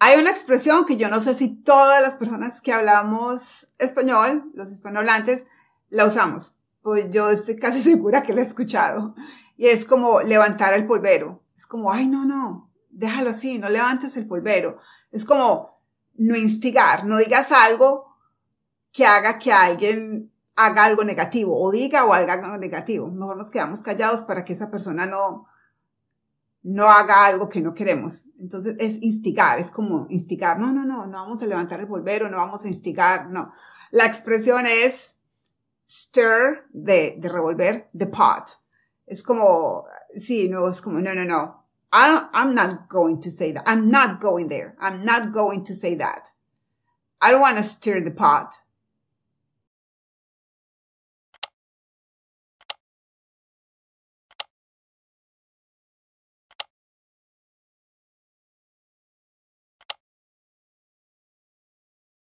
Hay una expresión que yo no sé si todas las personas que hablamos español, los hispanohablantes, la usamos. Pues yo estoy casi segura que la he escuchado. Y es como levantar el polvero. Es como, ay, no, no, déjalo así, no levantes el polvero. Es como no instigar, no digas algo que haga que alguien haga algo negativo, o diga o haga algo negativo. Mejor nos quedamos callados para que esa persona no, no haga algo que no queremos. Entonces es instigar, es como instigar, no, no, no, no vamos a levantar el o no vamos a instigar, no. La expresión es stir, de, revolver, the pot. Es como, sí, no, es como, no, no, no. I I'm not going to say that. I'm not going there. I'm not going to say that. I don't want to stir the pot.